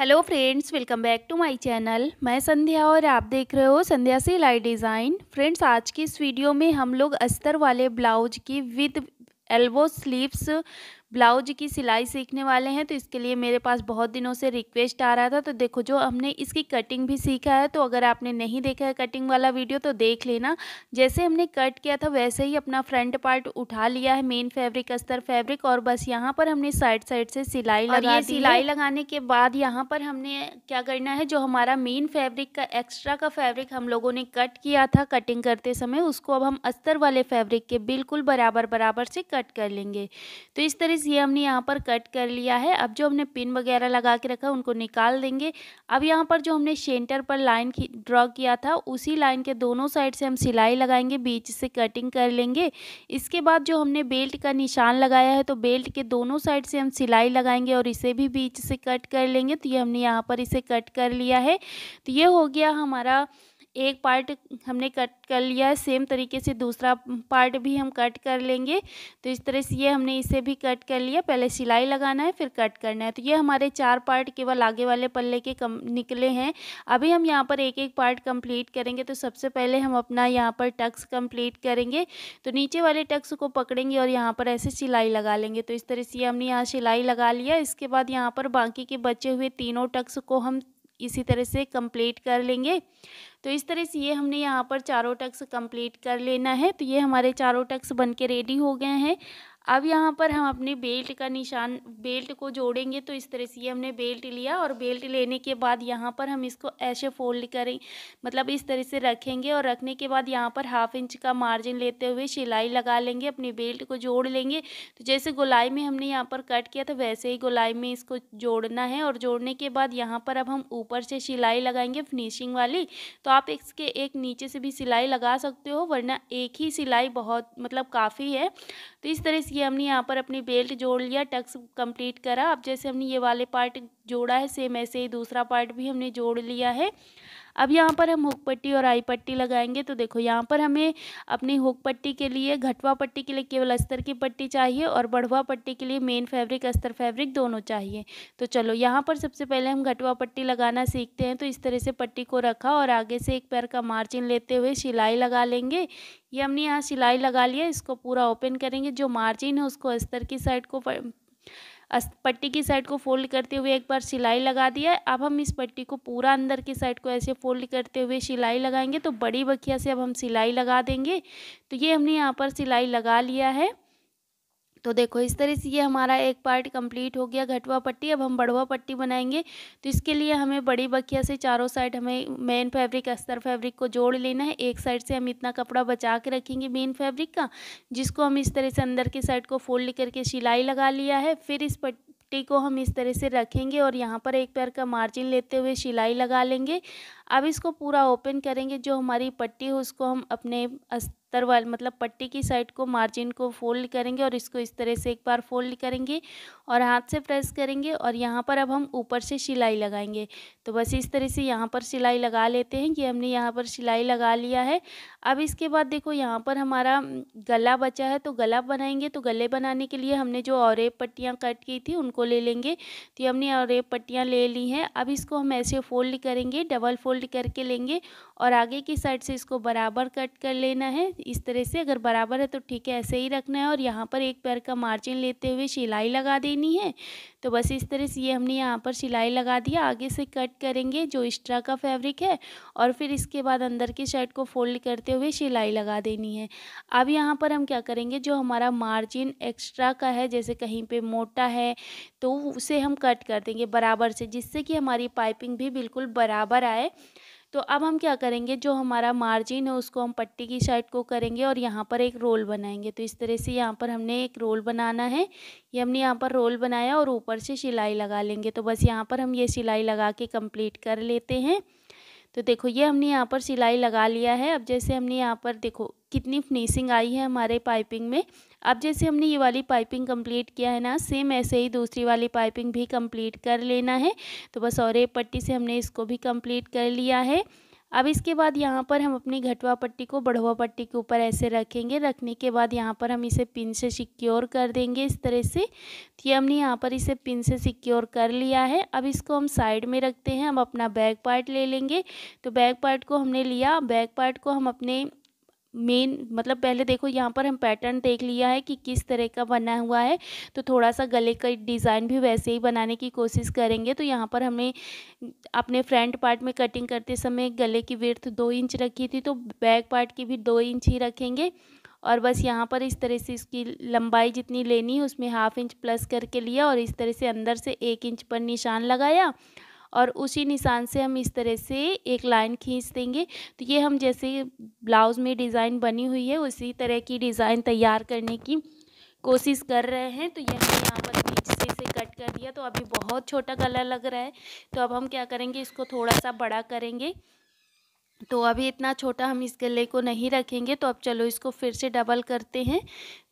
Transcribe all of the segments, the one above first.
hello friends welcome back to my channel मैं संध्या और आप देख रहे हो संध्या से डिज़ाइन फ्रेंड्स आज की इस वीडियो में हम लोग अस्तर वाले ब्लाउज की विद एल्बो स्लीव्स ब्लाउज की सिलाई सीखने वाले हैं तो इसके लिए मेरे पास बहुत दिनों से रिक्वेस्ट आ रहा था तो देखो जो हमने इसकी कटिंग भी सीखा है तो अगर आपने नहीं देखा है कटिंग वाला वीडियो तो देख लेना जैसे हमने कट किया था वैसे ही अपना फ्रंट पार्ट उठा लिया है मेन फैब्रिक अस्तर फैब्रिक और बस यहाँ पर हमने साइड साइड से सिलाई लगा सिलाई लगाने के बाद यहाँ पर हमने क्या करना है जो हमारा मेन फैब्रिक का एक्स्ट्रा का फैब्रिक हम लोगों ने कट किया था कटिंग करते समय उसको अब हम अस्तर वाले फैब्रिक के बिल्कुल बराबर बराबर से कट कर लेंगे तो इस तरह फ्रेंड्स ये हमने यहाँ पर कट कर लिया है अब जो हमने पिन वगैरह लगा के रखा है उनको निकाल देंगे अब यहाँ पर जो हमने सेंटर पर लाइन ड्रॉ किया था उसी लाइन के दोनों साइड से हम सिलाई लगाएंगे बीच से कटिंग कर लेंगे इसके बाद जो हमने बेल्ट का निशान लगाया है तो बेल्ट के दोनों साइड से हम सिलाई लगाएंगे और इसे भी बीच से कट कर लेंगे तो ये हमने यहाँ पर इसे कट कर लिया है तो ये हो गया हमारा एक पार्ट हमने कट कर लिया है सेम तरीके से दूसरा पार्ट भी हम कट कर लेंगे तो इस तरह से ये हमने इसे भी कट कर लिया पहले सिलाई लगाना है फिर कट करना है तो ये हमारे चार पार्ट केवल आगे वाले पल्ले के कम निकले हैं अभी हम यहाँ पर एक एक पार्ट कंप्लीट करेंगे तो सबसे पहले हम अपना यहाँ पर टक्स कम्प्लीट करेंगे तो नीचे वाले टक्स को पकड़ेंगे और यहाँ पर ऐसे सिलाई लगा लेंगे तो इस तरह से हमने यहाँ सिलाई लगा लिया इसके बाद यहाँ पर बाकी के बचे हुए तीनों टक्स को हम इसी तरह से कंप्लीट कर लेंगे तो इस तरह से ये हमने यहाँ पर चारों टक्स कंप्लीट कर लेना है तो ये हमारे चारों टक्स बन के रेडी हो गए हैं अब यहाँ पर हम अपने बेल्ट का निशान बेल्ट को जोड़ेंगे तो इस तरह से ये हमने बेल्ट लिया और बेल्ट लेने के बाद यहाँ पर हम इसको ऐसे फोल्ड करें मतलब इस तरह से रखेंगे और रखने के बाद यहाँ पर हाफ इंच का मार्जिन लेते हुए सिलाई लगा लेंगे अपने बेल्ट को जोड़ लेंगे तो जैसे गुलाई में हमने यहाँ पर कट किया था वैसे ही गुलाई में इसको जोड़ना है और जोड़ने के बाद यहाँ पर अब हम ऊपर से सिलाई लगाएंगे फिनिशिंग वाली तो आप इसके एक नीचे से भी सिलाई लगा सकते हो वरना एक ही सिलाई बहुत मतलब काफ़ी है तो इस तरह से हमने यहाँ पर अपनी बेल्ट जोड़ लिया टक्स कंप्लीट करा अब जैसे हमने ये वाले पार्ट जोड़ा है सेम ऐसे ही दूसरा पार्ट भी हमने जोड़ लिया है अब यहाँ पर हम हुक पट्टी और आई पट्टी लगाएंगे तो देखो यहाँ पर हमें अपनी हुक पट्टी के लिए घटवा पट्टी के लिए केवल अस्तर की पट्टी चाहिए और बढ़वा पट्टी के लिए मेन फैब्रिक अस्तर फैब्रिक दोनों चाहिए तो चलो यहाँ पर सबसे पहले हम घटवा पट्टी लगाना सीखते हैं तो इस तरह से पट्टी को रखा और आगे से एक पैर का मार्जिन लेते हुए सिलाई लगा लेंगे ये हमने यहाँ सिलाई लगा लिया इसको पूरा ओपन करेंगे जो मार्जिन है उसको अस्तर की साइड को पट्टी की साइड को फोल्ड करते हुए एक बार सिलाई लगा दिया है अब हम इस पट्टी को पूरा अंदर की साइड को ऐसे फोल्ड करते हुए सिलाई लगाएंगे तो बड़ी बखिया से अब हम सिलाई लगा देंगे तो ये हमने यहाँ पर सिलाई लगा लिया है तो देखो इस तरह से ये हमारा एक पार्ट कंप्लीट हो गया घटवा पट्टी अब हम बढ़वा पट्टी बनाएंगे तो इसके लिए हमें बड़ी बखिया से चारों साइड हमें मेन फैब्रिक अस्तर फैब्रिक को जोड़ लेना है एक साइड से हम इतना कपड़ा बचा के रखेंगे मेन फैब्रिक का जिसको हम इस तरह से अंदर के साइड को फोल्ड करके सिलाई लगा लिया है फिर इस पट्टी को हम इस तरह से रखेंगे और यहाँ पर एक पैर का मार्जिन लेते हुए सिलाई लगा लेंगे अब इसको पूरा ओपन करेंगे जो हमारी पट्टी है उसको हम अपने अस्तर वाल मतलब पट्टी की साइड को मार्जिन को फोल्ड करेंगे और इसको इस तरह से एक बार फोल्ड करेंगे और हाथ से प्रेस करेंगे और यहाँ पर अब हम ऊपर से सिलाई लगाएंगे तो बस इस तरह से यहाँ पर सिलाई लगा लेते हैं कि हमने यहाँ पर सिलाई लगा लिया है अब इसके बाद देखो यहाँ पर हमारा गला बचा है तो गला बनाएंगे तो गले बनाने के लिए हमने जो औरेब पट्टियाँ कट की थी उनको ले लेंगे तो हमने औरेब पट्टियाँ ले ली हैं अब इसको हम ऐसे फोल्ड करेंगे डबल फोल्ड फोल्ड करके लेंगे और आगे की साइड से इसको बराबर कट कर लेना है इस तरह से अगर बराबर है तो ठीक है ऐसे ही रखना है और यहाँ पर एक पैर का मार्जिन लेते हुए सिलाई लगा देनी है तो बस इस तरह से ये हमने यहाँ पर सिलाई लगा दिया आगे से कट करेंगे जो एक्स्ट्रा का फैब्रिक है और फिर इसके बाद अंदर की साइड को फोल्ड करते हुए सिलाई लगा देनी है अब यहाँ पर हम क्या करेंगे जो हमारा मार्जिन एक्स्ट्रा का है जैसे कहीं पे मोटा है तो उसे हम कट कर देंगे बराबर से जिससे कि हमारी पाइपिंग भी बिल्कुल बराबर आए तो अब हम क्या करेंगे जो हमारा मार्जिन है उसको हम पट्टी की साइड को करेंगे और यहाँ पर एक रोल बनाएंगे तो इस तरह से यहाँ पर हमने एक रोल बनाना है ये हमने यहाँ पर रोल बनाया और ऊपर से सिलाई लगा लेंगे तो बस यहाँ पर हम ये सिलाई लगा के कंप्लीट कर लेते हैं तो देखो ये हमने यहाँ पर सिलाई लगा लिया है अब जैसे हमने यहाँ पर देखो कितनी फिनिशिंग आई है हमारे पाइपिंग में अब जैसे हमने ये वाली पाइपिंग कंप्लीट किया है ना सेम ऐसे ही दूसरी वाली पाइपिंग भी कंप्लीट कर लेना है तो बस और एक पट्टी से हमने इसको भी कंप्लीट कर लिया है अब इसके बाद यहाँ पर हम अपनी घटवा पट्टी को बढ़वा पट्टी के ऊपर ऐसे रखेंगे रखने के बाद यहाँ पर हम इसे पिन से सिक्योर कर देंगे इस तरह से तो ये हमने यहाँ पर इसे पिन से सिक्योर कर लिया है अब इसको हम साइड में रखते हैं हम अपना बैक पार्ट ले लेंगे तो बैक पार्ट को हमने लिया बैक पार्ट को हम अपने मेन मतलब पहले देखो यहाँ पर हम पैटर्न देख लिया है कि किस तरह का बना हुआ है तो थोड़ा सा गले का डिज़ाइन भी वैसे ही बनाने की कोशिश करेंगे तो यहाँ पर हमने अपने फ्रंट पार्ट में कटिंग करते समय गले की विर्थ दो इंच रखी थी तो बैक पार्ट की भी दो इंच ही रखेंगे और बस यहाँ पर इस तरह से इसकी लंबाई जितनी लेनी है उसमें हाफ इंच प्लस करके लिया और इस तरह से अंदर से एक इंच पर निशान लगाया और उसी निशान से हम इस तरह से एक लाइन खींच देंगे तो ये हम जैसे ब्लाउज़ में डिज़ाइन बनी हुई है उसी तरह की डिज़ाइन तैयार करने की कोशिश कर रहे हैं तो ये हमने यहाँ पर नीचे से कट कर दिया तो अभी बहुत छोटा गला लग रहा है तो अब हम क्या करेंगे इसको थोड़ा सा बड़ा करेंगे तो अभी इतना छोटा हम इस गले को नहीं रखेंगे तो अब चलो इसको फिर से डबल करते हैं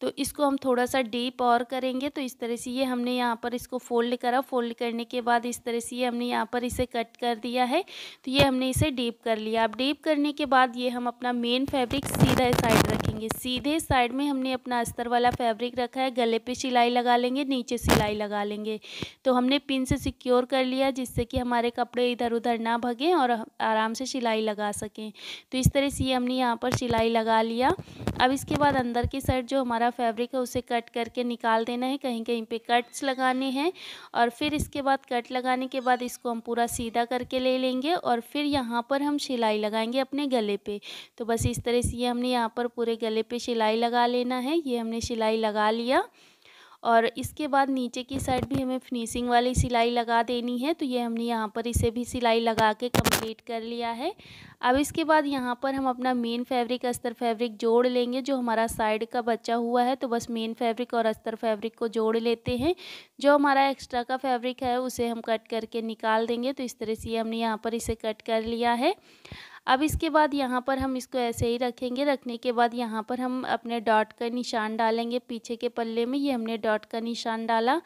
तो इसको हम थोड़ा सा डीप और करेंगे तो इस तरह से ये हमने यहाँ पर इसको फोल्ड करा फोल्ड करने के बाद इस तरह से ये हमने यहाँ पर इसे कट कर दिया है तो ये हमने इसे डीप कर लिया अब डीप करने के बाद ये हम अपना मेन फैब्रिक सीधा साइड रखेंगे सीधे साइड में हमने अपना अस्तर वाला फैब्रिक रखा है गले पर सिलाई लगा लेंगे नीचे सिलाई लगा लेंगे तो हमने पिन से सिक्योर कर लिया जिससे कि हमारे कपड़े इधर उधर ना भगें और आराम से सिलाई लगा सकें तो इस तरह से हमने यहाँ पर सिलाई लगा लिया अब इसके बाद अंदर की साइड जो हमारा फैब्रिक है उसे कट करके निकाल देना है कहीं कहीं पे कट्स लगाने हैं और फिर इसके बाद कट लगाने के बाद इसको हम पूरा सीधा करके ले लेंगे और फिर यहाँ पर हम सिलाई लगाएंगे अपने गले पे तो बस इस तरह से ये हमने यहाँ पर पूरे गले पे सिलाई लगा लेना है ये हमने सिलाई लगा लिया और इसके बाद नीचे की साइड भी हमें फिनिशिंग वाली सिलाई लगा देनी है तो ये हमने यहाँ पर इसे भी सिलाई लगा के कंप्लीट कर लिया है अब इसके बाद यहाँ पर हम अपना मेन फैब्रिक अस्तर फैब्रिक जोड़ लेंगे जो हमारा साइड का बचा हुआ है तो बस मेन फैब्रिक और अस्तर फैब्रिक को जोड़ लेते हैं जो हमारा एक्स्ट्रा का फैब्रिक है उसे हम कट करके निकाल देंगे तो इस तरह से हमने यहाँ पर इसे कट कर लिया है अब इसके बाद यहाँ पर हम इसको ऐसे ही रखेंगे रखने के बाद यहाँ पर हम अपने डॉट का निशान डालेंगे पीछे के पल्ले में ये हमने डॉट का निशान डाला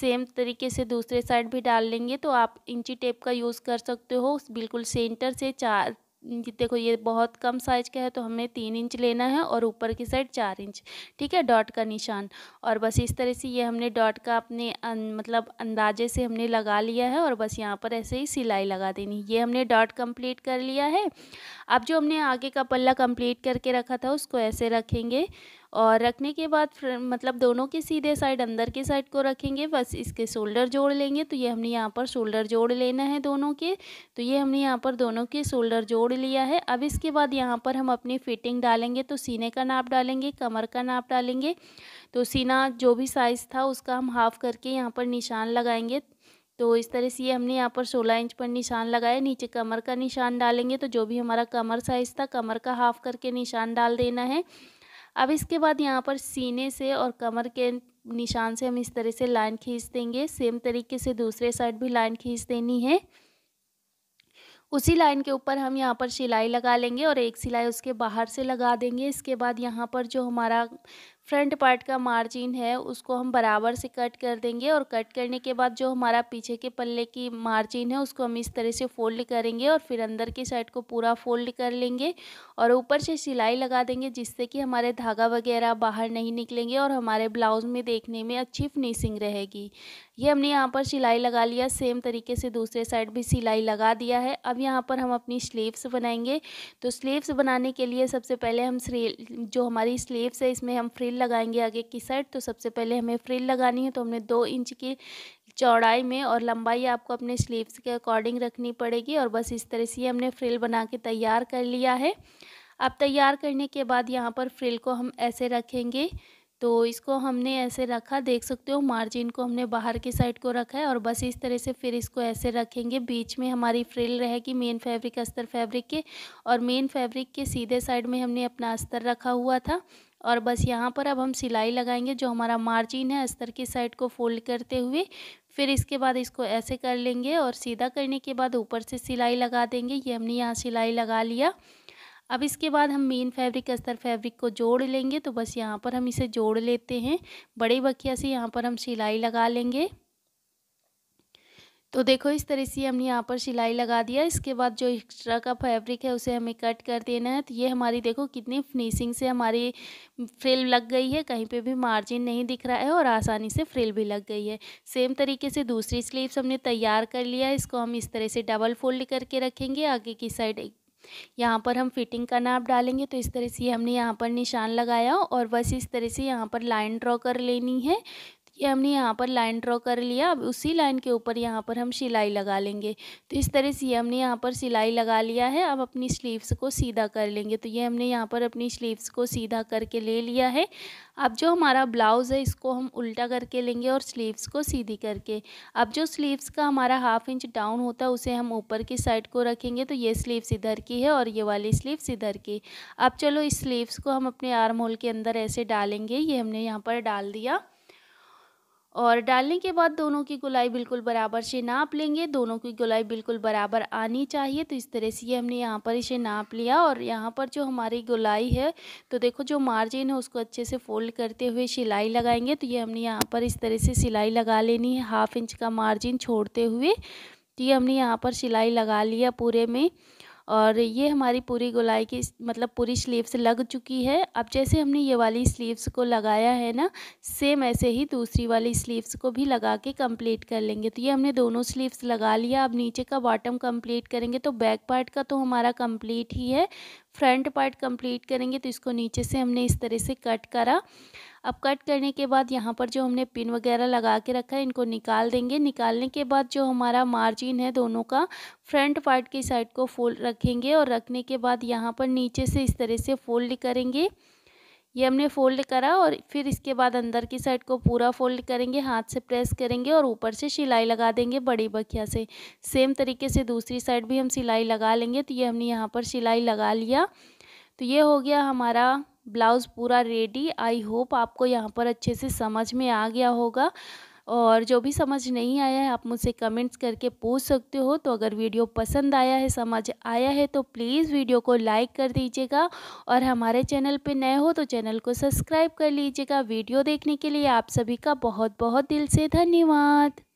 सेम तरीके से दूसरे साइड भी डाल लेंगे तो आप इंची टेप का यूज़ कर सकते हो बिल्कुल सेंटर से चार देखो ये बहुत कम साइज़ का है तो हमें तीन इंच लेना है और ऊपर की साइड चार इंच ठीक है डॉट का निशान और बस इस तरह से ये हमने डॉट का अपने अन, अं, मतलब अंदाजे से हमने लगा लिया है और बस यहाँ पर ऐसे ही सिलाई लगा देनी ये हमने डॉट कंप्लीट कर लिया है अब जो हमने आगे का पल्ला कंप्लीट करके रखा था उसको ऐसे रखेंगे और रखने के बाद मतलब दोनों के सीधे साइड अंदर के साइड को रखेंगे बस इसके शोल्डर जोड़ लेंगे तो ये हमने यहाँ पर शोल्डर जोड़ लेना है दोनों के तो ये हमने यहाँ पर दोनों के शोल्डर जोड़ लिया है अब इसके बाद यहाँ पर हम अपनी फिटिंग डालेंगे तो सीने का नाप डालेंगे कमर का नाप डालेंगे तो सीना जो भी साइज़ था उसका हम हाफ़ करके यहाँ पर निशान लगाएंगे तो इस तरह से ये हमने यहाँ पर 16 इंच पर निशान लगाया नीचे कमर का निशान डालेंगे तो जो भी हमारा कमर साइज़ था कमर का हाफ़ करके निशान डाल देना है अब इसके बाद यहाँ पर सीने से और कमर के निशान से हम इस तरह से लाइन खींच देंगे सेम तरीके से दूसरे साइड भी लाइन खींच देनी है उसी लाइन के ऊपर हम यहाँ पर सिलाई लगा लेंगे और एक सिलाई उसके बाहर से लगा देंगे इसके बाद यहाँ पर जो हमारा फ्रंट पार्ट का मार्जिन है उसको हम बराबर से कट कर देंगे और कट करने के बाद जो हमारा पीछे के पल्ले की मार्जिन है उसको हम इस तरह से फोल्ड करेंगे और फिर अंदर की साइड को पूरा फोल्ड कर लेंगे और ऊपर से सिलाई लगा देंगे जिससे कि हमारे धागा वगैरह बाहर नहीं निकलेंगे और हमारे ब्लाउज़ में देखने में अच्छी फिनिशिंग रहेगी ये हमने यहाँ पर सिलाई लगा लिया सेम तरीके से दूसरे साइड भी सिलाई लगा दिया है अब यहाँ पर हम अपनी स्लीव्स बनाएंगे तो स्लीव्स बनाने के लिए सबसे पहले हम जो हमारी स्लीव्स है इसमें हम फ्रिल लगाएंगे आगे की साइड तो सबसे पहले हमें फ्रिल लगानी है तो हमने दो इंच की चौड़ाई में और लंबाई आपको अपने स्लीव्स के अकॉर्डिंग रखनी पड़ेगी और बस इस तरह से हमने फ्रिल बना के तैयार कर लिया है अब तैयार करने के बाद यहाँ पर फ्रिल को हम ऐसे रखेंगे तो इसको हमने ऐसे रखा देख सकते हो मार्जिन को हमने बाहर की साइड को रखा है और बस इस तरह से फिर इसको ऐसे रखेंगे बीच में हमारी फ्रिल रहेगी मेन फैब्रिक अस्तर फैब्रिक के और मेन फैब्रिक के सीधे साइड में हमने अपना अस्तर रखा हुआ था और बस यहाँ पर अब हम सिलाई लगाएंगे जो हमारा मार्जिन है अस्तर की साइड को फोल्ड करते हुए फिर इसके बाद इसको ऐसे कर लेंगे और सीधा करने के बाद ऊपर से सिलाई लगा देंगे ये हमने यहाँ सिलाई लगा लिया अब इसके बाद हम मेन फैब्रिक अस्तर फैब्रिक को जोड़ लेंगे तो बस यहाँ पर हम इसे जोड़ लेते हैं बड़े बखिया से यहाँ पर हम सिलाई लगा लेंगे तो देखो इस तरह से हमने यहाँ पर सिलाई लगा दिया इसके बाद जो एक्स्ट्रा का फैब्रिक है उसे हमें कट कर देना है तो ये हमारी देखो कितनी फिनिशिंग से हमारी फ्रिल लग गई है कहीं पे भी मार्जिन नहीं दिख रहा है और आसानी से फ्रिल भी लग गई है सेम तरीके से दूसरी स्लीव्स हमने तैयार कर लिया है इसको हम इस तरह से डबल फोल्ड करके रखेंगे आगे की साइड यहाँ पर हम फिटिंग का नाप डालेंगे तो इस तरह से हमने यहाँ पर निशान लगाया और बस इस तरह से यहाँ पर लाइन ड्रॉ कर लेनी है कि हमने यहाँ पर लाइन ड्रॉ कर लिया अब उसी लाइन के ऊपर यहाँ पर हम सिलाई लगा लेंगे तो इस तरह से हमने यहाँ पर सिलाई लगा लिया है अब अपनी स्लीव्स को सीधा कर लेंगे तो ये हमने यहाँ पर अपनी स्लीव्स को सीधा करके ले लिया है अब जो हमारा ब्लाउज़ है इसको हम उल्टा करके लेंगे और स्लीव्स को सीधी करके अब जो स्लीव्स का हमारा हाफ इंच डाउन होता है उसे हम ऊपर की साइड को रखेंगे तो ये स्लीव्स इधर की है और ये वाली स्लीव्स इधर की अब चलो इस स्लीव्स को हम अपने आर्म होल के अंदर ऐसे डालेंगे ये हमने यहाँ पर डाल दिया और डालने के बाद दोनों की गुलाई बिल्कुल बराबर से नाप लेंगे दोनों की गुलाई बिल्कुल बराबर आनी चाहिए तो इस तरह से ये हमने यहाँ पर इसे नाप लिया और यहाँ पर जो हमारी गुलाई है तो देखो जो मार्जिन है उसको अच्छे से फोल्ड करते हुए सिलाई लगाएंगे तो ये हमने यहाँ पर इस तरह से सिलाई लगा लेनी है हाफ इंच का मार्जिन छोड़ते हुए तो ये हमने यहाँ पर सिलाई लगा लिया पूरे में और ये हमारी पूरी गोलाई की मतलब पूरी स्लीव्स लग चुकी है अब जैसे हमने ये वाली स्लीव्स को लगाया है ना सेम ऐसे ही दूसरी वाली स्लीव्स को भी लगा के कंप्लीट कर लेंगे तो ये हमने दोनों स्लीव्स लगा लिया अब नीचे का बॉटम कंप्लीट करेंगे तो बैक पार्ट का तो हमारा कंप्लीट ही है फ्रंट पार्ट कंप्लीट करेंगे तो इसको नीचे से हमने इस तरह से कट करा अब कट करने के बाद यहाँ पर जो हमने पिन वगैरह लगा के रखा है इनको निकाल देंगे निकालने के बाद जो हमारा मार्जिन है दोनों का फ्रंट पार्ट की साइड को फोल्ड रखेंगे और रखने के बाद यहाँ पर नीचे से इस तरह से फोल्ड करेंगे ये हमने फोल्ड करा और फिर इसके बाद अंदर की साइड को पूरा फोल्ड करेंगे हाथ से प्रेस करेंगे और ऊपर से सिलाई लगा देंगे बड़ी बखिया से सेम तरीके से दूसरी साइड भी हम सिलाई लगा लेंगे तो ये हमने यहाँ पर सिलाई लगा लिया तो ये हो गया हमारा ब्लाउज़ पूरा रेडी आई होप आपको यहाँ पर अच्छे से समझ में आ गया होगा और जो भी समझ नहीं आया है आप मुझसे कमेंट्स करके पूछ सकते हो तो अगर वीडियो पसंद आया है समझ आया है तो प्लीज़ वीडियो को लाइक कर दीजिएगा और हमारे चैनल पर नए हो तो चैनल को सब्सक्राइब कर लीजिएगा वीडियो देखने के लिए आप सभी का बहुत बहुत दिल से धन्यवाद